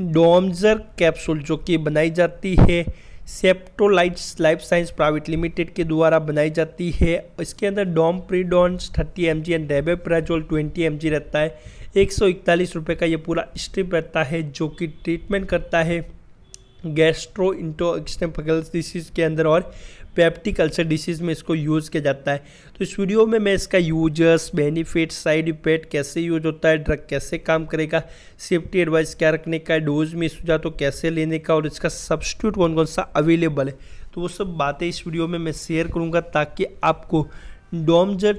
डोमजर capsule जो कि बनाई जाती है सेप्टोलाइट्स लाइफ साइंस प्राइवेट लिमिटेड के द्वारा बनाई जाती है इसके अंदर domperidone thirty M G and rabeprazole twenty M G रहता है एक सौ इकतालीस रुपये का ये पूरा स्ट्रिप रहता है जो कि ट्रीटमेंट करता है गैस्ट्रो इंटोक्सटेम्पल्स डिसीज़ के अंदर और पैप्टिक अल्सर डिसीज़ में इसको यूज़ किया जाता है तो इस वीडियो में मैं इसका यूजर्स बेनिफिट साइड इफेक्ट कैसे यूज होता है ड्रग कैसे काम करेगा सेफ्टी एडवाइस क्या रखने का डोज में सुझा तो कैसे लेने का और इसका सब्सटीट्यूट कौन कौन सा अवेलेबल है तो वो सब बातें इस वीडियो में मैं शेयर करूँगा ताकि आपको डोमजर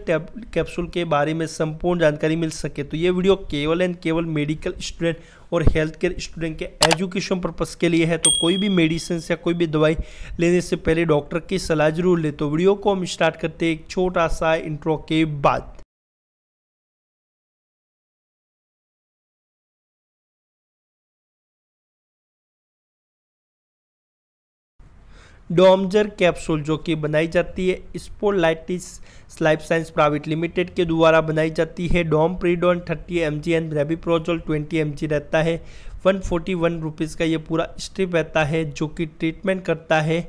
कैप्सूल के बारे में संपूर्ण जानकारी मिल सके तो ये वीडियो केवल एंड केवल मेडिकल स्टूडेंट और हेल्थ केयर स्टूडेंट के एजुकेशन पर्पज़ के लिए है तो कोई भी मेडिसिन या कोई भी दवाई लेने से पहले डॉक्टर की सलाह जरूर ले तो वीडियो को हम स्टार्ट करते हैं एक छोटा सा इंट्रो के बाद डोमजर कैप्सूल जो कि बनाई जाती है स्पोलाइटिस लाइफ साइंस प्राइवेट लिमिटेड के द्वारा बनाई जाती है domperidone thirty M G and rabeprazole twenty M G रहता है वन फोर्टी वन रुपीज़ का ये पूरा स्ट्रिप रहता है जो कि ट्रीटमेंट करता है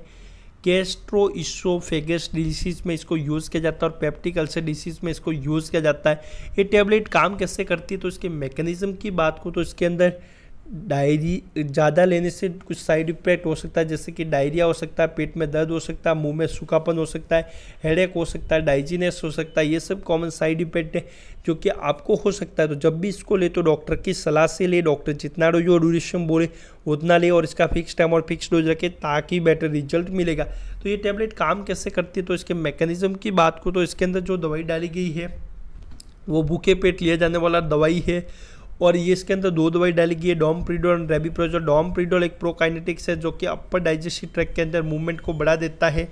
कैस्ट्रो इसोफेगस डिसीज़ में इसको यूज़ किया जाता है और पेप्टिक अल्सर डिसीज़ में इसको यूज़ किया जाता है ये टेबलेट काम कैसे करती है तो इसके मैकेनिज़्म की बात को तो इसके अंदर डायरी ज़्यादा लेने से कुछ साइड इफेक्ट हो सकता है जैसे कि डायरिया हो सकता है पेट में दर्द हो सकता है मुंह में सूखापन हो सकता है हेडेक हो सकता है डाइजीनेस हो सकता है ये सब कॉमन साइड इफेक्ट है जो कि आपको हो सकता है तो जब भी इसको ले तो डॉक्टर की सलाह से ले डॉक्टर जितना जो ड्यूरेशन बोले उतना ले और इसका फिक्स टाइम और फिक्स डोज रखे ताकि बेटर रिजल्ट मिलेगा तो ये टेबलेट काम कैसे करती है तो इसके मैकेनिज्म की बात को तो इसके अंदर जो दवाई डाली गई है वो भूखे पेट लिए जाने वाला दवाई है और ये इसके अंदर दो दवाई डाली गई है डॉम प्रीडोल रेबी रेबीप्रोजोल डॉम प्रीडोल एक प्रोकाइनेटिक्स है जो कि अपर डाइजेस्टिव ट्रैक के अंदर मूवमेंट को बढ़ा देता है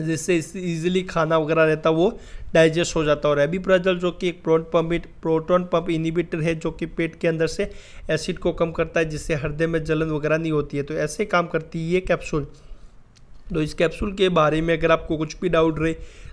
जिससे इजीली खाना वगैरह रहता वो डाइजेस्ट हो जाता है और प्रोजल जो कि एक प्रोट पम्प प्रोटोन पम्प इनिबिटर है जो कि पेट के अंदर से एसिड को कम करता है जिससे हृदय में जलन वगैरह नहीं होती है तो ऐसे काम करती है ये कैप्सूल तो इस कैप्सूल के बारे में अगर आपको कुछ भी डाउट रहे